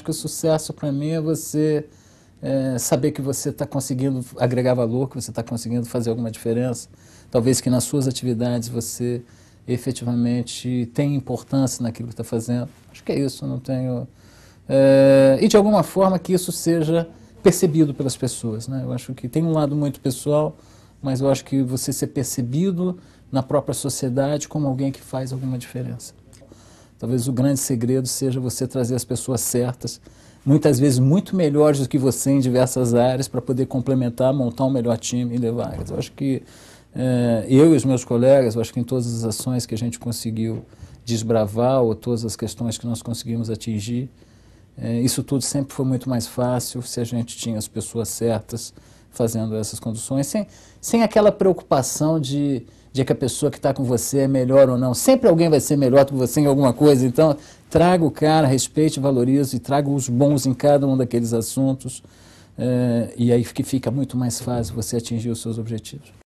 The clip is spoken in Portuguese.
Acho que o sucesso para mim é você é, saber que você está conseguindo agregar valor, que você está conseguindo fazer alguma diferença. Talvez que nas suas atividades você efetivamente tem importância naquilo que está fazendo. Acho que é isso, não tenho. É, e de alguma forma que isso seja percebido pelas pessoas. Né? Eu acho que tem um lado muito pessoal, mas eu acho que você ser percebido na própria sociedade como alguém que faz alguma diferença. Talvez o grande segredo seja você trazer as pessoas certas, muitas vezes muito melhores do que você em diversas áreas, para poder complementar, montar um melhor time e levar. Eu acho que é, eu e os meus colegas, eu acho que em todas as ações que a gente conseguiu desbravar, ou todas as questões que nós conseguimos atingir, é, isso tudo sempre foi muito mais fácil se a gente tinha as pessoas certas fazendo essas conduções, sem, sem aquela preocupação de de que a pessoa que está com você é melhor ou não. Sempre alguém vai ser melhor do que você em alguma coisa. Então, traga o cara, respeite, valorize e traga os bons em cada um daqueles assuntos. É, e aí que fica muito mais fácil você atingir os seus objetivos.